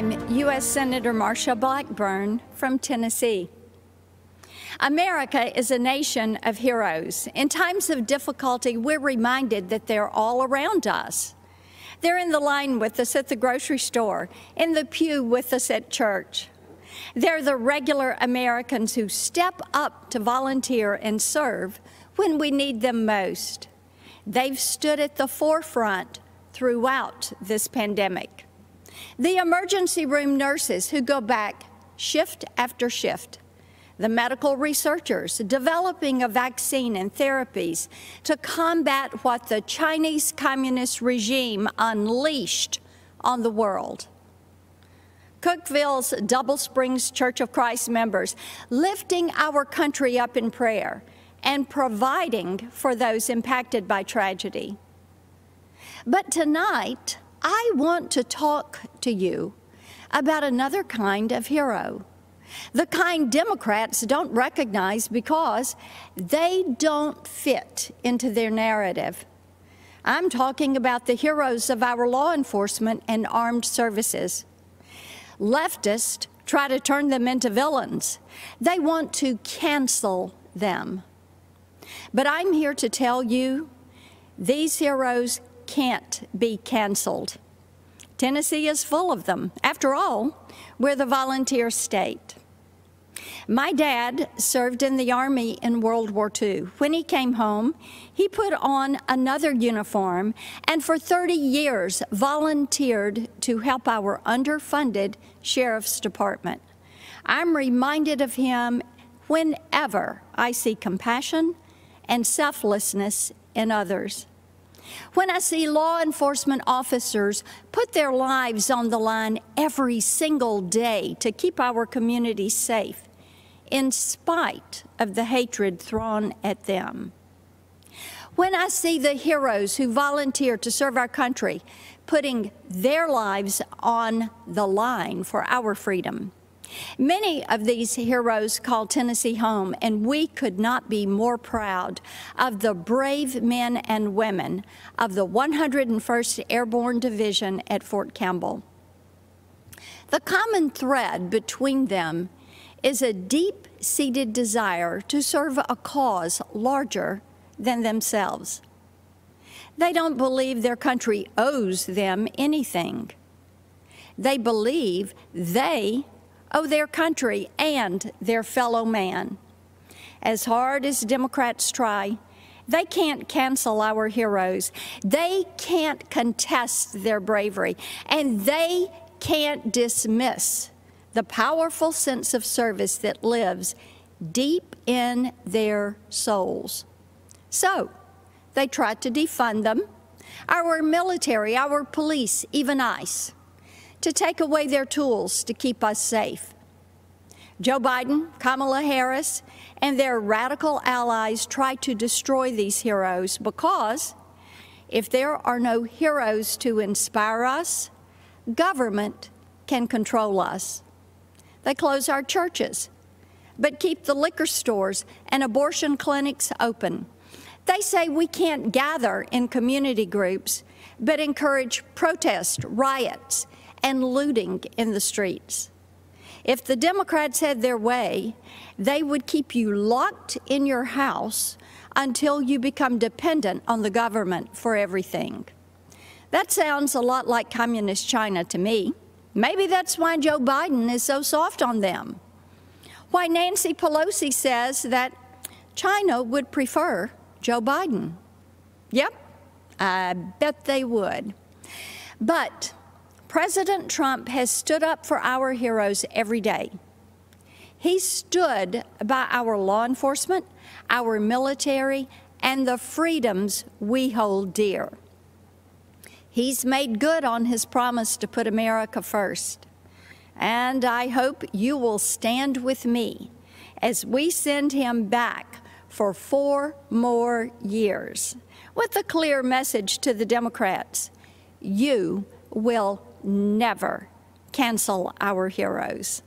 I'm U.S. Senator Marsha Blackburn from Tennessee. America is a nation of heroes. In times of difficulty, we're reminded that they're all around us. They're in the line with us at the grocery store, in the pew with us at church. They're the regular Americans who step up to volunteer and serve when we need them most. They've stood at the forefront throughout this pandemic the emergency room nurses who go back shift after shift, the medical researchers developing a vaccine and therapies to combat what the Chinese Communist regime unleashed on the world. Cookville's Double Springs Church of Christ members lifting our country up in prayer and providing for those impacted by tragedy. But tonight, I want to talk to you about another kind of hero. The kind Democrats don't recognize because they don't fit into their narrative. I'm talking about the heroes of our law enforcement and armed services. Leftists try to turn them into villains. They want to cancel them. But I'm here to tell you these heroes can't be canceled. Tennessee is full of them. After all, we're the volunteer state. My dad served in the Army in World War II. When he came home, he put on another uniform and for 30 years volunteered to help our underfunded Sheriff's Department. I'm reminded of him whenever I see compassion and selflessness in others. When I see law enforcement officers put their lives on the line every single day to keep our community safe, in spite of the hatred thrown at them. When I see the heroes who volunteer to serve our country putting their lives on the line for our freedom, Many of these heroes call Tennessee home, and we could not be more proud of the brave men and women of the 101st Airborne Division at Fort Campbell. The common thread between them is a deep seated desire to serve a cause larger than themselves. They don't believe their country owes them anything. They believe they owe their country and their fellow man. As hard as Democrats try, they can't cancel our heroes. They can't contest their bravery. And they can't dismiss the powerful sense of service that lives deep in their souls. So, they try to defund them. Our military, our police, even ICE to take away their tools to keep us safe. Joe Biden, Kamala Harris, and their radical allies try to destroy these heroes because if there are no heroes to inspire us, government can control us. They close our churches, but keep the liquor stores and abortion clinics open. They say we can't gather in community groups, but encourage protest, riots, and looting in the streets. If the Democrats had their way, they would keep you locked in your house until you become dependent on the government for everything. That sounds a lot like Communist China to me. Maybe that's why Joe Biden is so soft on them. Why Nancy Pelosi says that China would prefer Joe Biden. Yep, I bet they would. But President Trump has stood up for our heroes every day. He stood by our law enforcement, our military, and the freedoms we hold dear. He's made good on his promise to put America first. And I hope you will stand with me as we send him back for four more years with a clear message to the Democrats you will never cancel our heroes.